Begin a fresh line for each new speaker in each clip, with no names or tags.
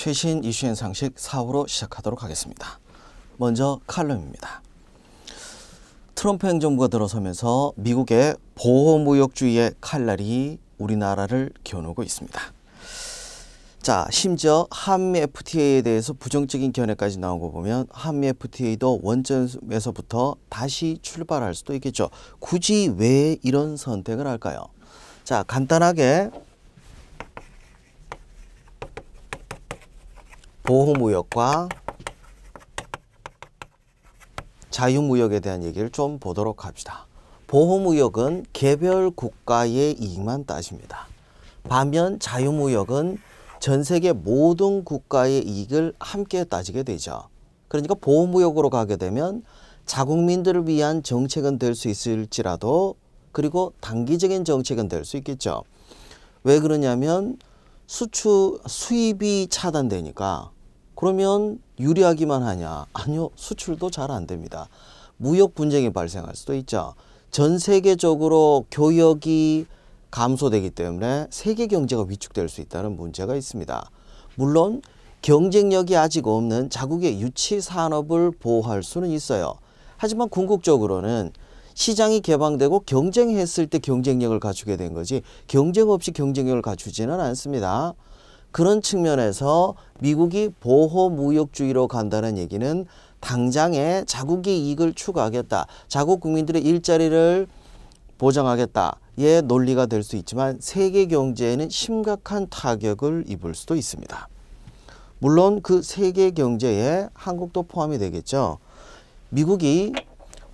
최신 이슈앤 상식 4호로 시작하도록 하겠습니다. 먼저 칼럼입니다. 트럼프 행정부가 들어서면서 미국의 보호무역주의의 칼날이 우리나라를 겨누고 있습니다. 자, 심지어 한미 FTA에 대해서 부정적인 견해까지 나온 거 보면 한미 FTA도 원점에서부터 다시 출발할 수도 있겠죠. 굳이 왜 이런 선택을 할까요? 자, 간단하게 보호무역과 자유무역에 대한 얘기를 좀 보도록 합시다. 보호무역은 개별 국가의 이익만 따집니다. 반면 자유무역은 전 세계 모든 국가의 이익을 함께 따지게 되죠. 그러니까 보호무역으로 가게 되면 자국민들을 위한 정책은 될 수 있을지라도 그리고 단기적인 정책은 될 수 있겠죠. 왜 그러냐면 수출 수입이 차단되니까 그러면 유리하기만 하냐? 아니요. 수출도 잘 안 됩니다. 무역 분쟁이 발생할 수도 있죠. 전 세계적으로 교역이 감소되기 때문에 세계 경제가 위축될 수 있다는 문제가 있습니다. 물론 경쟁력이 아직 없는 자국의 유치 산업을 보호할 수는 있어요. 하지만 궁극적으로는 시장이 개방되고 경쟁했을 때 경쟁력을 갖추게 된 거지 경쟁 없이 경쟁력을 갖추지는 않습니다. 그런 측면에서 미국이 보호 무역주의로 간다는 얘기는 당장에 자국의 이익을 추구하겠다. 자국 국민들의 일자리를 보장하겠다의 논리가 될 수 있지만 세계 경제에는 심각한 타격을 입을 수도 있습니다. 물론 그 세계 경제에 한국도 포함이 되겠죠. 미국이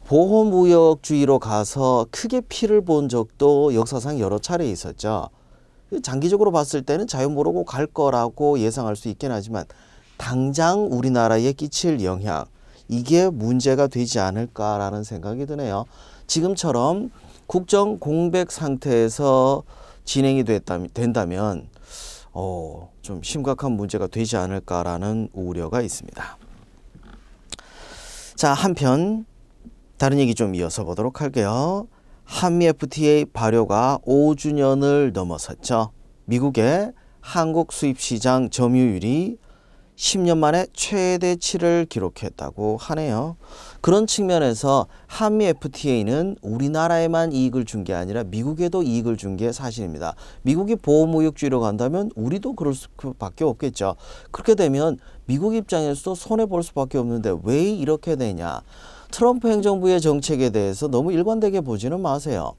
보호무역주의로 가서 크게 피를 본 적도 역사상 여러 차례 있었죠. 장기적으로 봤을 때는 자연보로고 갈 거라고 예상할 수 있긴 하지만 당장 우리나라에 끼칠 영향 이게 문제가 되지 않을까라는 생각이 드네요. 지금처럼 국정 공백 상태에서 진행이 됐다면, 된다면 어, 좀 심각한 문제가 되지 않을까라는 우려가 있습니다. 자 한편 다른 얘기 좀 이어서 보도록 할게요. 한미 FTA 발효가 5주년을 넘어섰죠. 미국의 한국 수입 시장 점유율이 10년 만에 최대치를 기록했다고 하네요. 그런 측면에서 한미 FTA는 우리나라에만 이익을 준 게 아니라 미국에도 이익을 준 게 사실입니다. 미국이 보호무역주의로 간다면 우리도 그럴 수밖에 없겠죠. 그렇게 되면 미국 입장에서도 손해볼 수밖에 없는데 왜 이렇게 되냐. 트럼프 행정부의 정책에 대해서 너무 일관되게 보지는 마세요.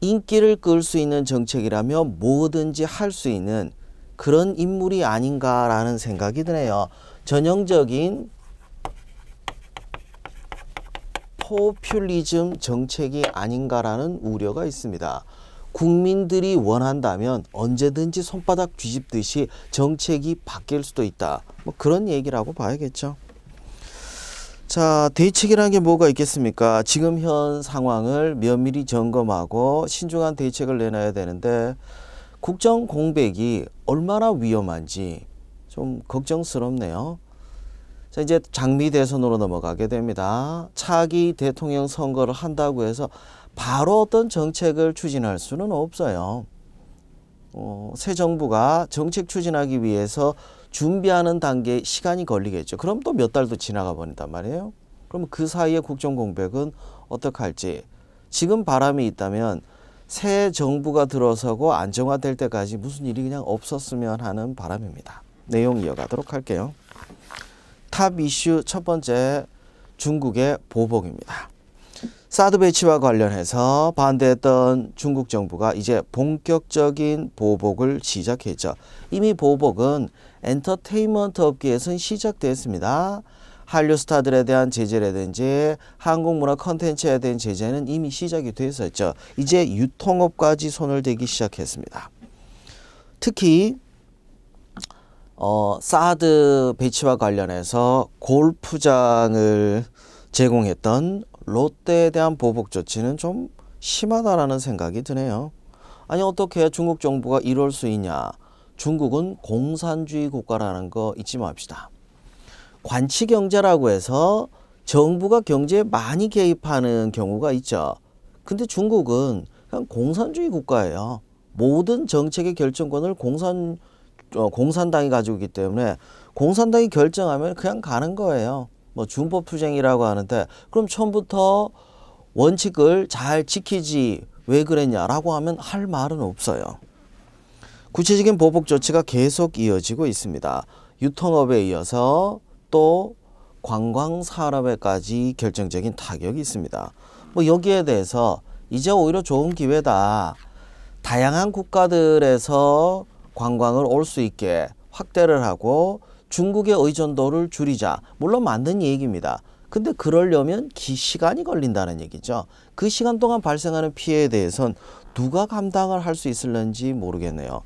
인기를 끌 수 있는 정책이라며 뭐든지 할 수 있는 그런 인물이 아닌가라는 생각이 드네요. 전형적인 포퓰리즘 정책이 아닌가라는 우려가 있습니다. 국민들이 원한다면 언제든지 손바닥 뒤집듯이 정책이 바뀔 수도 있다. 뭐 그런 얘기라고 봐야겠죠. 자, 대책이라는 게 뭐가 있겠습니까? 지금 현 상황을 면밀히 점검하고 신중한 대책을 내놔야 되는데 국정 공백이 얼마나 위험한지 좀 걱정스럽네요. 자, 이제 장미 대선으로 넘어가게 됩니다. 차기 대통령 선거를 한다고 해서 바로 어떤 정책을 추진할 수는 없어요. 어, 새 정부가 정책 추진하기 위해서 준비하는 단계에 시간이 걸리겠죠. 그럼 또 몇 달도 지나가 버린단 말이에요. 그럼 그 사이에 국정 공백은 어떻게 할지 지금 바람이 있다면 새 정부가 들어서고 안정화될 때까지 무슨 일이 그냥 없었으면 하는 바람입니다. 내용 이어가도록 할게요. 탑 이슈 첫 번째 중국의 보복입니다. 사드 배치와 관련해서 반대했던 중국 정부가 이제 본격적인 보복을 시작했죠. 이미 보복은 엔터테인먼트 업계에선 시작되었습니다. 한류 스타들에 대한 제재라든지 한국 문화 컨텐츠에 대한 제재는 이미 시작이 되었었죠. 이제 유통업까지 손을 대기 시작했습니다. 특히 어, 사드 배치와 관련해서 골프장을 제공했던 롯데에 대한 보복 조치는 좀 심하다라는 생각이 드네요. 아니 어떻게 중국 정부가 이럴 수 있냐. 중국은 공산주의 국가라는 거 잊지 맙시다. 관치 경제라고 해서 정부가 경제에 많이 개입하는 경우가 있죠. 근데 중국은 그냥 공산주의 국가예요. 모든 정책의 결정권을 공산 어, 공산당이 가지고 있기 때문에 공산당이 결정하면 그냥 가는 거예요. 뭐 준법 투쟁이라고 하는데 그럼 처음부터 원칙을 잘 지키지 왜 그랬냐라고 하면 할 말은 없어요. 구체적인 보복 조치가 계속 이어지고 있습니다. 유통업에 이어서 또 관광 산업에까지 결정적인 타격이 있습니다. 뭐 여기에 대해서 이제 오히려 좋은 기회다. 다양한 국가들에서 관광을 올 수 있게 확대를 하고 중국의 의존도를 줄이자. 물론 맞는 얘기입니다. 근데 그러려면 기 시간이 걸린다는 얘기죠. 그 시간 동안 발생하는 피해에 대해선 누가 감당을 할 수 있을는지 모르겠네요.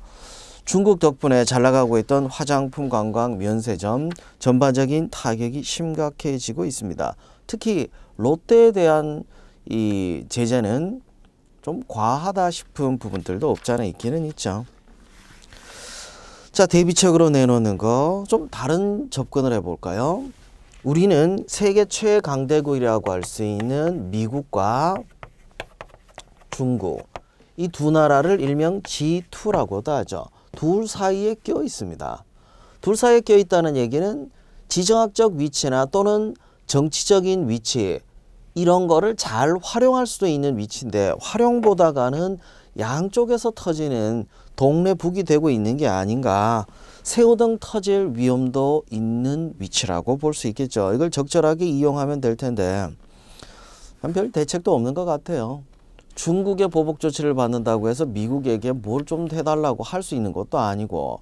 중국 덕분에 잘 나가고 있던 화장품 관광 면세점 전반적인 타격이 심각해지고 있습니다. 특히 롯데에 대한 이 제재는 좀 과하다 싶은 부분들도 없지 않아 있기는 있죠. 자, 대비책으로 내놓는 거 좀 다른 접근을 해볼까요? 우리는 세계 최강대국이라고 할 수 있는 미국과 중국 이 두 나라를 일명 G2라고도 하죠. 둘 사이에 껴 있습니다. 둘 사이에 껴 있다는 얘기는 지정학적 위치나 또는 정치적인 위치 이런 거를 잘 활용할 수도 있는 위치인데 활용보다가는 양쪽에서 터지는 동네 북이 되고 있는 게 아닌가 새우등 터질 위험도 있는 위치라고 볼 수 있겠죠. 이걸 적절하게 이용하면 될 텐데 별 대책도 없는 것 같아요. 중국의 보복 조치를 받는다고 해서 미국에게 뭘 좀 해달라고 할 수 있는 것도 아니고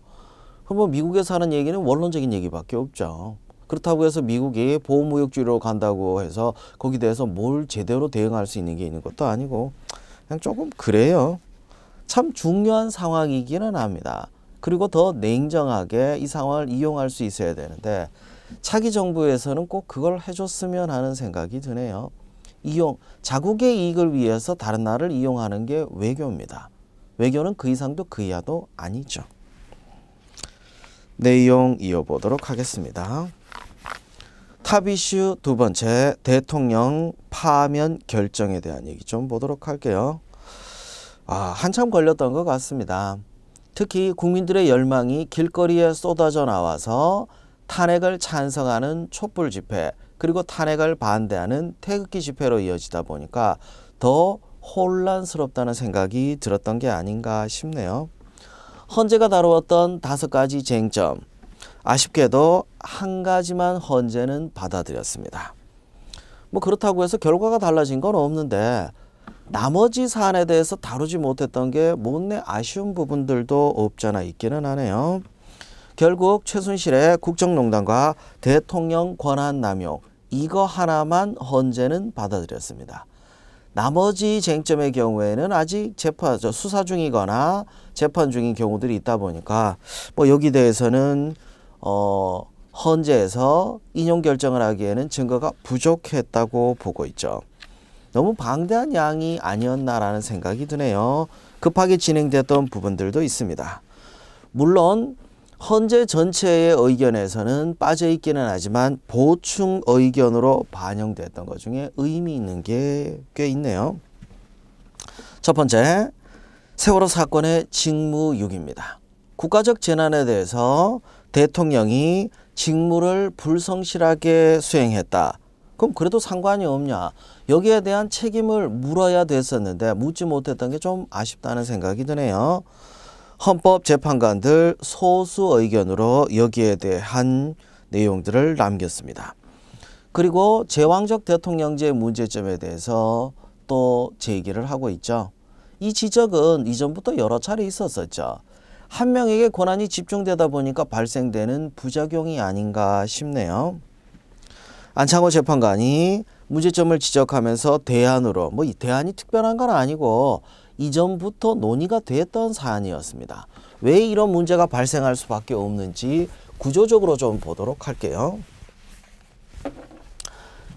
그럼 뭐 미국에서 하는 얘기는 원론적인 얘기밖에 없죠. 그렇다고 해서 미국이 보호무역주의로 간다고 해서 거기 에 대해서 뭘 제대로 대응할 수 있는 게 있는 것도 아니고 그냥 조금 그래요. 참 중요한 상황이기는 합니다. 그리고 더 냉정하게 이 상황을 이용할 수 있어야 되는데 차기 정부에서는 꼭 그걸 해줬으면 하는 생각이 드네요. 이용 자국의 이익을 위해서 다른 나라를 이용하는 게 외교입니다. 외교는 그 이상도 그 이하도 아니죠. 내용 네, 이어보도록 하겠습니다. 탑 이슈 두 번째 대통령 파면 결정에 대한 얘기 좀 보도록 할게요. 아, 한참 걸렸던 것 같습니다. 특히 국민들의 열망이 길거리에 쏟아져 나와서 탄핵을 찬성하는 촛불 집회 그리고 탄핵을 반대하는 태극기 집회로 이어지다 보니까 더 혼란스럽다는 생각이 들었던 게 아닌가 싶네요. 헌재가 다루었던 다섯 가지 쟁점 아쉽게도 한 가지만 헌재는 받아들였습니다. 뭐 그렇다고 해서 결과가 달라진 건 없는데 나머지 사안에 대해서 다루지 못했던 게 못내 아쉬운 부분들도 없잖아 있기는 하네요. 결국 최순실의 국정농단과 대통령 권한 남용 이거 하나만 헌재는 받아들였습니다. 나머지 쟁점의 경우에는 아직 재판 수사 중이거나 재판 중인 경우들이 있다 보니까 뭐 여기 대해서는 어 헌재에서 인용 결정을 하기에는 증거가 부족했다고 보고 있죠. 너무 방대한 양이 아니었나라는 생각이 드네요. 급하게 진행됐던 부분들도 있습니다. 물론 헌재 전체의 의견에서는 빠져 있기는 하지만 보충 의견으로 반영됐던 것 중에 의미 있는 게 꽤 있네요. 첫 번째, 세월호 사건의 직무유기입니다. 국가적 재난에 대해서 대통령이 직무를 불성실하게 수행했다. 그럼 그래도 상관이 없냐. 여기에 대한 책임을 물어야 됐었는데 묻지 못했던 게 좀 아쉽다는 생각이 드네요. 헌법재판관들 소수 의견으로 여기에 대한 내용들을 남겼습니다. 그리고 제왕적 대통령제 문제점에 대해서 또 제기를 하고 있죠. 이 지적은 이전부터 여러 차례 있었었죠. 한 명에게 권한이 집중되다 보니까 발생되는 부작용이 아닌가 싶네요. 안창호 재판관이 문제점을 지적하면서 대안으로 뭐 이 대안이 특별한 건 아니고 이전부터 논의가 됐던 사안이었습니다. 왜 이런 문제가 발생할 수밖에 없는지 구조적으로 좀 보도록 할게요.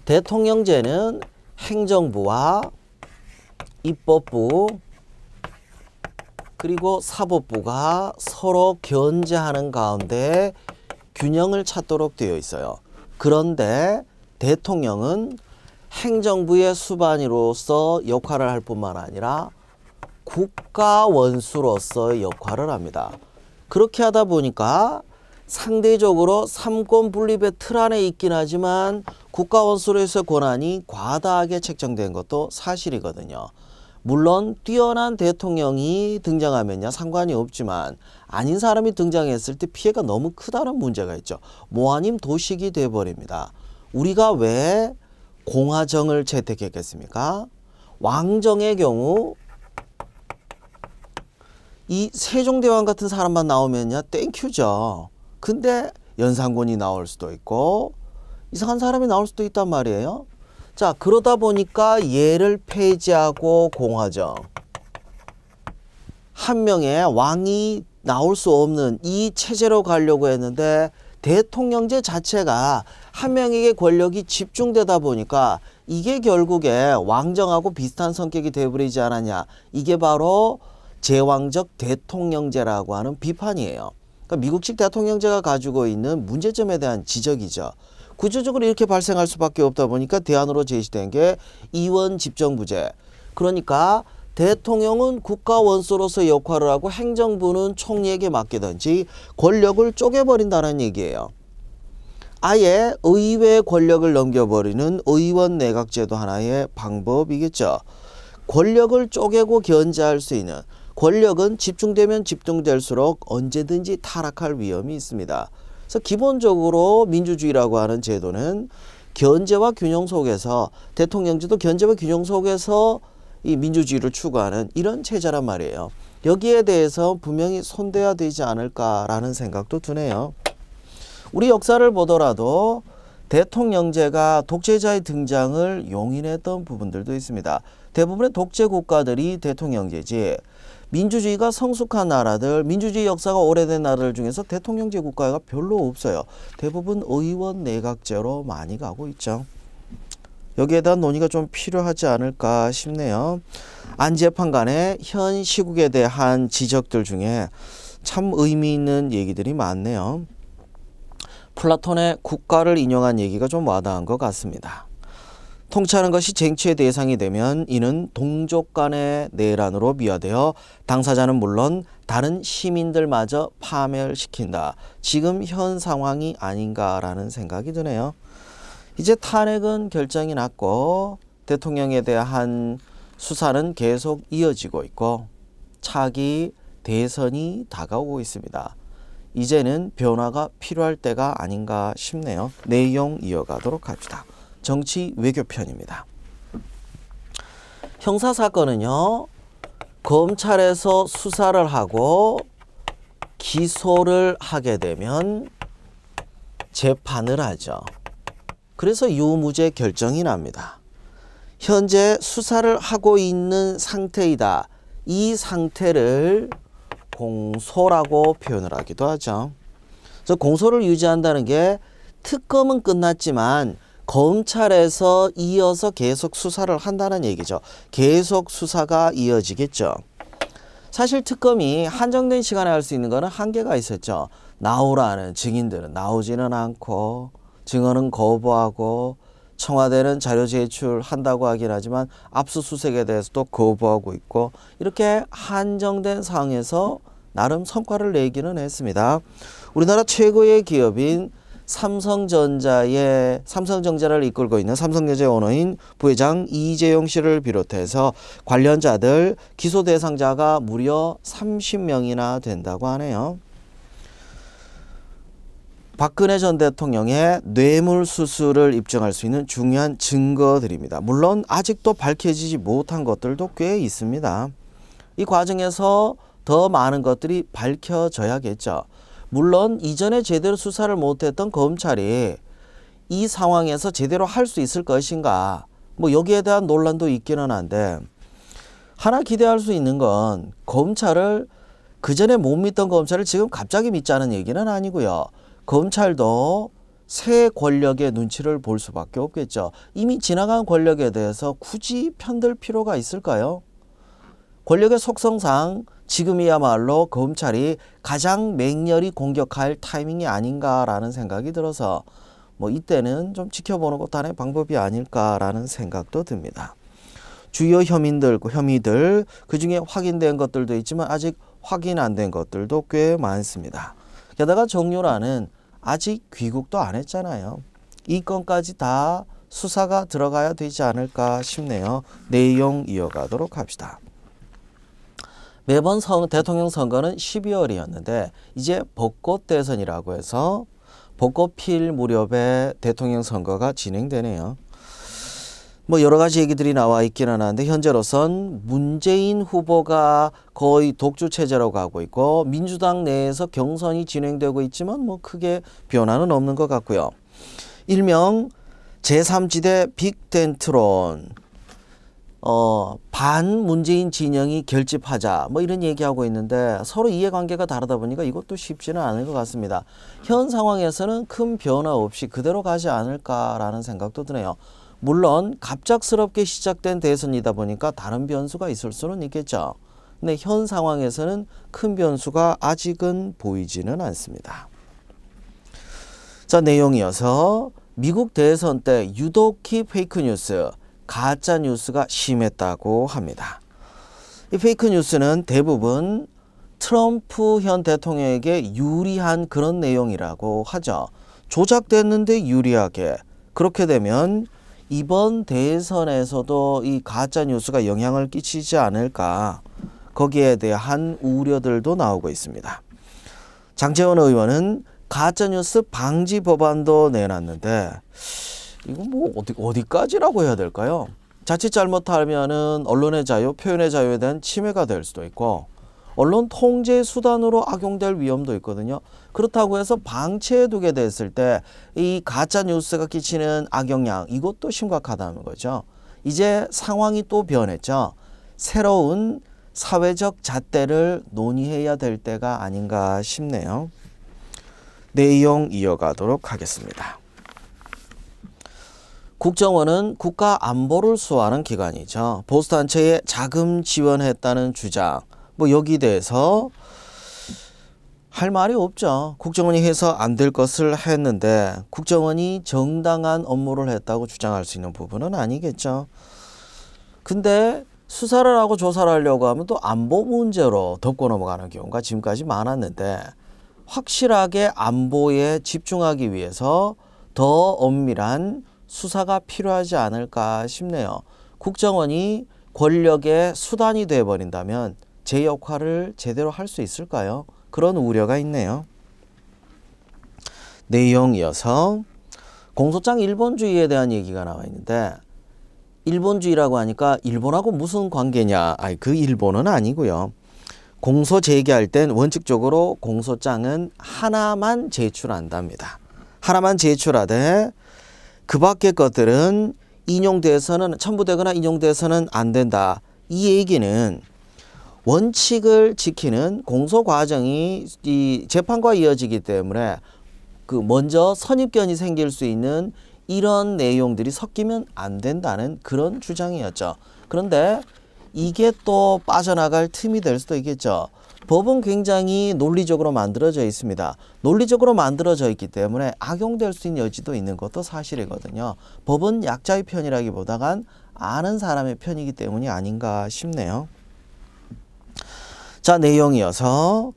대통령제는 행정부와 입법부 그리고 사법부가 서로 견제하는 가운데 균형을 찾도록 되어 있어요. 그런데 대통령은 행정부의 수반이로서 역할을 할 뿐만 아니라 국가 원수로서의 역할을 합니다. 그렇게 하다 보니까 상대적으로 삼권 분립의 틀 안에 있긴 하지만 국가 원수로서의 권한이 과다하게 책정된 것도 사실이거든요. 물론 뛰어난 대통령이 등장하면 상관이 없지만 아닌 사람이 등장했을 때 피해가 너무 크다는 문제가 있죠. 모아님 도식이 돼버립니다. 우리가 왜 공화정을 채택했겠습니까? 왕정의 경우 이 세종대왕 같은 사람만 나오면요 땡큐죠. 근데 연산군이 나올 수도 있고 이상한 사람이 나올 수도 있단 말이에요. 자 그러다 보니까 얘를 폐지하고 공화정 한 명의 왕이 나올 수 없는 이 체제로 가려고 했는데 대통령제 자체가 한 명에게 권력이 집중되다 보니까 이게 결국에 왕정하고 비슷한 성격이 되어버리지 않았냐. 이게 바로 제왕적 대통령제라고 하는 비판이에요. 그러니까 미국식 대통령제가 가지고 있는 문제점에 대한 지적이죠. 구조적으로 이렇게 발생할 수밖에 없다 보니까 대안으로 제시된 게 이원 집정부제. 그러니까 대통령은 국가 원수로서 역할을 하고 행정부는 총리에게 맡기든지 권력을 쪼개버린다는 얘기예요. 아예 의회 권력을 넘겨버리는 의원 내각제도 하나의 방법이겠죠. 권력을 쪼개고 견제할 수 있는 권력은 집중되면 집중될수록 언제든지 타락할 위험이 있습니다. 그래서 기본적으로 민주주의라고 하는 제도는 견제와 균형 속에서 대통령제도 견제와 균형 속에서 이 민주주의를 추구하는 이런 체제란 말이에요. 여기에 대해서 분명히 손대야 되지 않을까라는 생각도 드네요. 우리 역사를 보더라도 대통령제가 독재자의 등장을 용인했던 부분들도 있습니다. 대부분의 독재 국가들이 대통령제지 민주주의가 성숙한 나라들, 민주주의 역사가 오래된 나라들 중에서 대통령제 국가가 별로 없어요. 대부분 의원 내각제로 많이 가고 있죠. 여기에 대한 논의가 좀 필요하지 않을까 싶네요. 안재판관의 현 시국에 대한 지적들 중에 참 의미 있는 얘기들이 많네요. 플라톤의 국가를 인용한 얘기가 좀 와닿은 것 같습니다. 통치하는 것이 쟁취의 대상이 되면 이는 동족 간의 내란으로 미화되어 당사자는 물론 다른 시민들마저 파멸시킨다. 지금 현 상황이 아닌가라는 생각이 드네요. 이제 탄핵은 결정이 났고 대통령에 대한 수사는 계속 이어지고 있고 차기 대선이 다가오고 있습니다. 이제는 변화가 필요할 때가 아닌가 싶네요. 내용 이어가도록 합시다. 정치 외교편입니다. 형사사건은요. 검찰에서 수사를 하고 기소를 하게 되면 재판을 하죠. 그래서 유무죄 결정이 납니다. 현재 수사를 하고 있는 상태이다. 이 상태를 공소라고 표현을 하기도 하죠. 그래서 공소를 유지한다는 게 특검은 끝났지만 검찰에서 이어서 계속 수사를 한다는 얘기죠. 계속 수사가 이어지겠죠. 사실 특검이 한정된 시간에 할 수 있는 거는 한계가 있었죠. 나오라는 증인들은 나오지는 않고 증언은 거부하고 청와대는 자료 제출한다고 하긴 하지만 압수수색에 대해서도 거부하고 있고 이렇게 한정된 상황에서 나름 성과를 내기는 했습니다. 우리나라 최고의 기업인 삼성전자의 삼성전자를 이끌고 있는 삼성전자 원호인 부회장 이재용 씨를 비롯해서 관련자들 기소 대상자가 무려 30명이나 된다고 하네요. 박근혜 전 대통령의 뇌물 수수를 입증할 수 있는 중요한 증거들입니다. 물론 아직도 밝혀지지 못한 것들도 꽤 있습니다. 이 과정에서 더 많은 것들이 밝혀져야겠죠. 물론 이전에 제대로 수사를 못했던 검찰이 이 상황에서 제대로 할 수 있을 것인가 뭐 여기에 대한 논란도 있기는 한데 하나 기대할 수 있는 건 검찰을 그전에 못 믿던 검찰을 지금 갑자기 믿자는 얘기는 아니고요. 검찰도 새 권력의 눈치를 볼 수밖에 없겠죠. 이미 지나간 권력에 대해서 굳이 편들 필요가 있을까요? 권력의 속성상 지금이야말로 검찰이 가장 맹렬히 공격할 타이밍이 아닌가라는 생각이 들어서 뭐 이때는 좀 지켜보는 것도 하나의 방법이 아닐까라는 생각도 듭니다. 주요 혐의들, 혐의들 그중에 확인된 것들도 있지만 아직 확인 안 된 것들도 꽤 많습니다. 게다가 정유라는 아직 귀국도 안 했잖아요. 이 건까지 다 수사가 들어가야 되지 않을까 싶네요. 내용 이어가도록 합시다. 매번 선, 대통령 선거는 12월이었는데 이제 벚꽃 대선이라고 해서 벚꽃 필 무렵에 대통령 선거가 진행되네요. 뭐 여러 가지 얘기들이 나와 있기는 하는데 현재로선 문재인 후보가 거의 독주 체제라고 하고 있고 민주당 내에서 경선이 진행되고 있지만 뭐 크게 변화는 없는 것 같고요. 일명 제3지대 빅텐트론 어, 반 문재인 진영이 결집하자 뭐 이런 얘기하고 있는데 서로 이해관계가 다르다 보니까 이것도 쉽지는 않을 것 같습니다. 현 상황에서는 큰 변화 없이 그대로 가지 않을까라는 생각도 드네요. 물론 갑작스럽게 시작된 대선이다 보니까 다른 변수가 있을 수는 있겠죠. 근데 현 상황에서는 큰 변수가 아직은 보이지는 않습니다. 자 내용이어서 미국 대선 때 유독히 페이크 뉴스, 가짜 뉴스가 심했다고 합니다. 이 페이크 뉴스는 대부분 트럼프 현 대통령에게 유리한 그런 내용이라고 하죠. 조작됐는데 유리하게 그렇게 되면 이번 대선에서도 이 가짜 뉴스가 영향을 끼치지 않을까 거기에 대한 우려들도 나오고 있습니다. 장재원 의원은 가짜 뉴스 방지 법안도 내놨는데 이거 뭐 어디 어디까지라고 해야 될까요? 자칫 잘못하면은 언론의 자유, 표현의 자유에 대한 침해가 될 수도 있고 언론 통제 수단으로 악용될 위험도 있거든요. 그렇다고 해서 방치해두게 됐을 때 이 가짜 뉴스가 끼치는 악영향 이것도 심각하다는 거죠. 이제 상황이 또 변했죠. 새로운 사회적 잣대를 논의해야 될 때가 아닌가 싶네요. 내용 이어가도록 하겠습니다. 국정원은 국가 안보를 수호하는 기관이죠. 보수단체에 자금 지원했다는 주장, 뭐 여기 대해서 할 말이 없죠. 국정원이 해서 안 될 것을 했는데 국정원이 정당한 업무를 했다고 주장할 수 있는 부분은 아니겠죠. 근데 수사를 하고 조사를 하려고 하면 또 안보 문제로 덮고 넘어가는 경우가 지금까지 많았는데 확실하게 안보에 집중하기 위해서 더 엄밀한 수사가 필요하지 않을까 싶네요. 국정원이 권력의 수단이 돼버린다면 제 역할을 제대로 할 수 있을까요? 그런 우려가 있네요. 내용 이어서 공소장 일본주의에 대한 얘기가 나와 있는데 일본주의라고 하니까 일본하고 무슨 관계냐? 아니, 그 일본은 아니고요. 공소 제기할 땐 원칙적으로 공소장은 하나만 제출한답니다. 하나만 제출하되 그 밖의 것들은 인용돼서는 첨부되거나 인용돼서는 안 된다. 이 얘기는 원칙을 지키는 공소 과정이 이 재판과 이어지기 때문에 그 먼저 선입견이 생길 수 있는 이런 내용들이 섞이면 안 된다는 그런 주장이었죠. 그런데 이게 또 빠져나갈 틈이 될 수도 있겠죠. 법은 굉장히 논리적으로 만들어져 있습니다. 논리적으로 만들어져 있기 때문에 악용될 수 있는 여지도 있는 것도 사실이거든요. 법은 약자의 편이라기보다간 아는 사람의 편이기 때문이 아닌가 싶네요. 자 내용이어서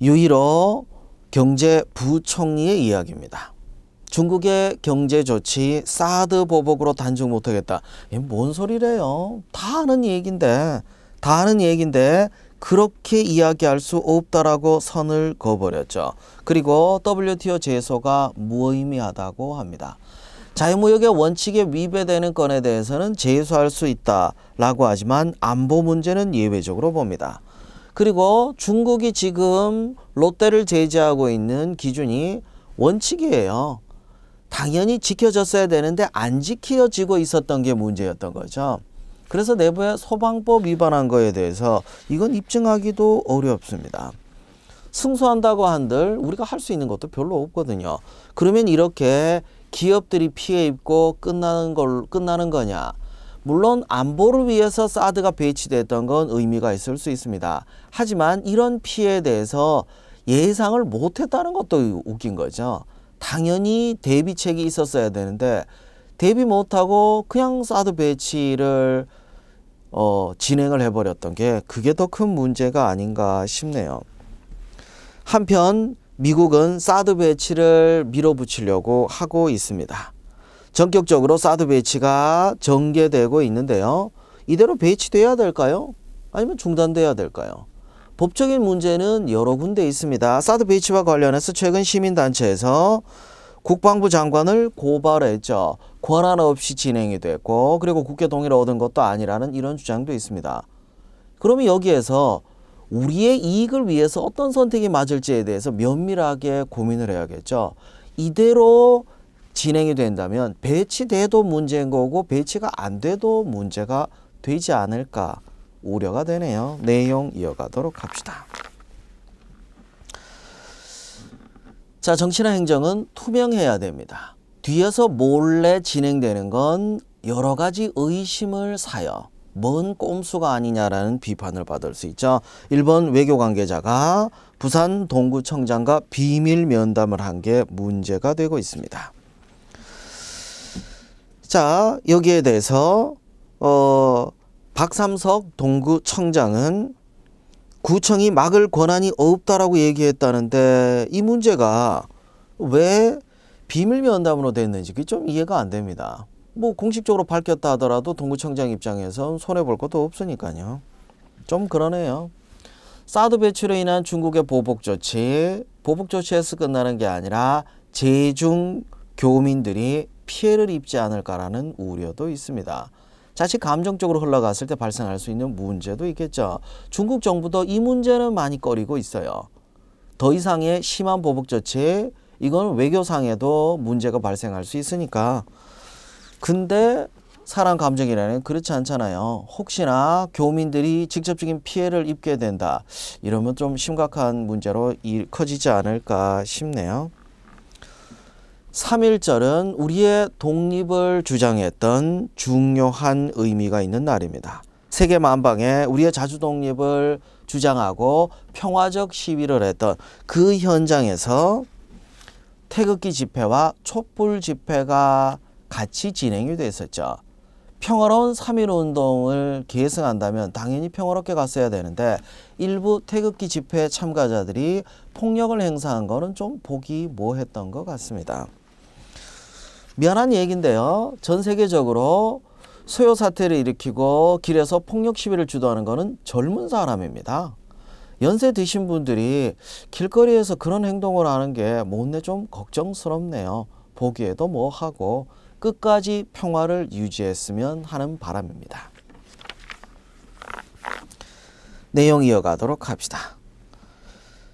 유일호 경제부총리의 이야기입니다. 중국의 경제 조치 사드 보복으로 단축 못하겠다. 뭔 소리래요. 다 아는 얘기인데 다 아는 얘기인데 그렇게 이야기할 수 없다라고 선을 그버렸죠 그리고 WTO 제소가 무의미하다고 합니다. 자유무역의 원칙에 위배되는 건에 대해서는 제소할 수 있다라고 하지만 안보 문제는 예외적으로 봅니다. 그리고 중국이 지금 롯데를 제재하고 있는 기준이 원칙이에요. 당연히 지켜졌어야 되는데 안 지켜지고 있었던 게 문제였던 거죠. 그래서 내부에 소방법 위반한 거에 대해서 이건 입증하기도 어렵습니다. 승소한다고 한들 우리가 할 수 있는 것도 별로 없거든요. 그러면 이렇게 기업들이 피해 입고 끝나는 걸 끝나는 거냐? 물론 안보를 위해서 사드가 배치됐던 건 의미가 있을 수 있습니다. 하지만 이런 피해에 대해서 예상을 못했다는 것도 웃긴 거죠. 당연히 대비책이 있었어야 되는데 대비 못하고 그냥 사드 배치를 어, 진행을 해버렸던 게 그게 더 큰 문제가 아닌가 싶네요. 한편 미국은 사드 배치를 밀어붙이려고 하고 있습니다. 전격적으로 사드 배치가 전개되고 있는데요. 이대로 배치돼야 될까요? 아니면 중단돼야 될까요? 법적인 문제는 여러 군데 있습니다. 사드 배치와 관련해서 최근 시민단체에서 국방부 장관을 고발했죠. 권한 없이 진행이 됐고 그리고 국회 동의를 얻은 것도 아니라는 이런 주장도 있습니다. 그러면 여기에서 우리의 이익을 위해서 어떤 선택이 맞을지에 대해서 면밀하게 고민을 해야겠죠. 이대로 진행이 된다면 배치돼도 문제인 거고 배치가 안 돼도 문제가 되지 않을까 우려가 되네요. 내용 이어가도록 합시다. 자, 정치나 행정은 투명해야 됩니다. 뒤에서 몰래 진행되는 건 여러 가지 의심을 사여 먼 꼼수가 아니냐라는 비판을 받을 수 있죠. 일본 외교 관계자가 부산 동구청장과 비밀 면담을 한 게 문제가 되고 있습니다. 자, 여기에 대해서 어, 박삼석 동구청장은 구청이 막을 권한이 없다라고 얘기했다는데 이 문제가 왜 비밀 면담으로 됐는지 그게 좀 이해가 안 됩니다. 뭐 공식적으로 밝혔다 하더라도 동구청장 입장에선 손해볼 것도 없으니까요. 좀 그러네요. 사드 배출에 인한 중국의 보복 조치, 보복 조치에서 끝나는 게 아니라 재중 교민들이 피해를 입지 않을까라는 우려도 있습니다. 자칫 감정적으로 흘러갔을 때 발생할 수 있는 문제도 있겠죠. 중국 정부도 이 문제는 많이 꺼리고 있어요. 더 이상의 심한 보복 조치 이건 외교상에도 문제가 발생할 수 있으니까. 근데 사람 감정이라는 그렇지 않잖아요. 혹시나 교민들이 직접적인 피해를 입게 된다. 이러면 좀 심각한 문제로 커지지 않을까 싶네요. 3.1절은 우리의 독립을 주장했던 중요한 의미가 있는 날입니다. 세계 만방에 우리의 자주 독립을 주장하고 평화적 시위를 했던 그 현장에서 태극기 집회와 촛불 집회가 같이 진행이 됐었죠. 평화로운 3.1운동을 계승한다면 당연히 평화롭게 갔어야 되는데 일부 태극기 집회 참가자들이 폭력을 행사한 거는 좀 보기 뭐했던 것 같습니다. 미안한 얘기인데요. 전 세계적으로 소요 사태를 일으키고 길에서 폭력 시위를 주도하는 것은 젊은 사람입니다. 연세 드신 분들이 길거리에서 그런 행동을 하는 게 뭔데 좀 걱정스럽네요. 보기에도 뭐하고 끝까지 평화를 유지했으면 하는 바람입니다. 내용 이어가도록 합시다.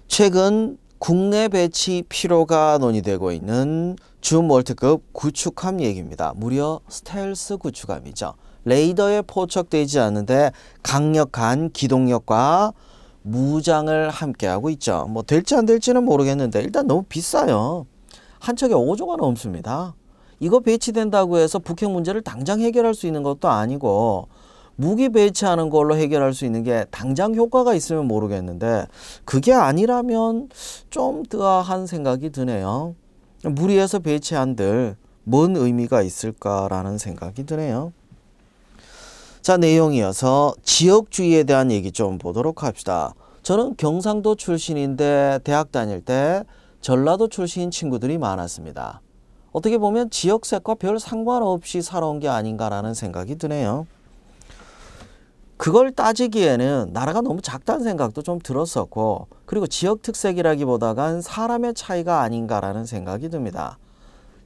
최근 국내 배치 필요가 논의되고 있는 줌 월트급 구축함 얘기입니다. 무려 스텔스 구축함이죠. 레이더에 포착되지 않는데 강력한 기동력과 무장을 함께하고 있죠. 뭐 될지 안 될지는 모르겠는데 일단 너무 비싸요. 한 척에 5조가 넘습니다. 이거 배치된다고 해서 북핵 문제를 당장 해결할 수 있는 것도 아니고 무기 배치하는 걸로 해결할 수 있는 게 당장 효과가 있으면 모르겠는데 그게 아니라면 좀 뜨아한 생각이 드네요. 무리해서 배치한들 뭔 의미가 있을까라는 생각이 드네요. 자 내용이어서 지역주의에 대한 얘기 좀 보도록 합시다. 저는 경상도 출신인데 대학 다닐 때 전라도 출신 친구들이 많았습니다. 어떻게 보면 지역색과 별 상관없이 살아온 게 아닌가라는 생각이 드네요. 그걸 따지기에는 나라가 너무 작다는 생각도 좀 들었었고 그리고 지역 특색이라기보다는 사람의 차이가 아닌가라는 생각이 듭니다.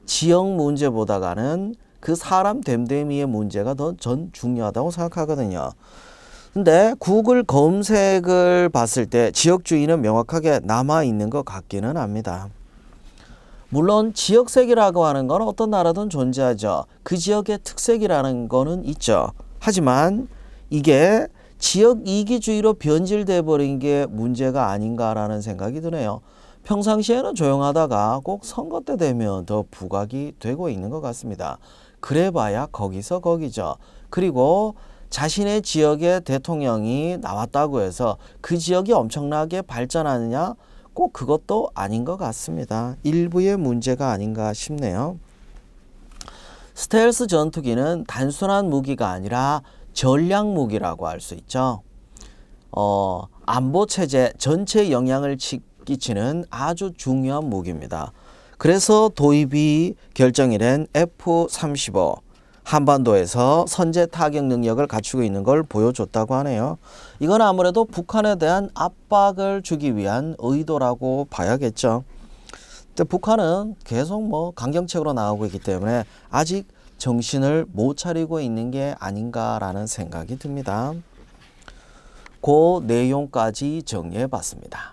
지역 문제보다가는 그 사람 됨됨이의 문제가 더 전 중요하다고 생각하거든요. 근데 구글 검색을 봤을 때 지역주의는 명확하게 남아있는 것 같기는 합니다. 물론 지역색이라고 하는 건 어떤 나라든 존재하죠. 그 지역의 특색이라는 거는 있죠. 하지만 이게 지역 이기주의로 변질돼 버린 게 문제가 아닌가라는 생각이 드네요. 평상시에는 조용하다가 꼭 선거 때 되면 더 부각이 되고 있는 것 같습니다. 그래봐야 거기서 거기죠. 그리고 자신의 지역의 대통령이 나왔다고 해서 그 지역이 엄청나게 발전하느냐 꼭 그것도 아닌 것 같습니다. 일부의 문제가 아닌가 싶네요. 스텔스 전투기는 단순한 무기가 아니라 전략무기라고 할 수 있죠. 어, 안보 체제 전체 영향을 끼치는 아주 중요한 무기입니다. 그래서 도입이 결정이 된 F-35 한반도에서 선제 타격 능력을 갖추고 있는 걸 보여줬다고 하네요. 이건 아무래도 북한에 대한 압박을 주기 위한 의도라고 봐야겠죠. 근데 북한은 계속 뭐 강경책으로 나오고 있기 때문에 아직 정신을 못 차리고 있는 게 아닌가라는 생각이 듭니다. 그 내용까지 정리해 봤습니다.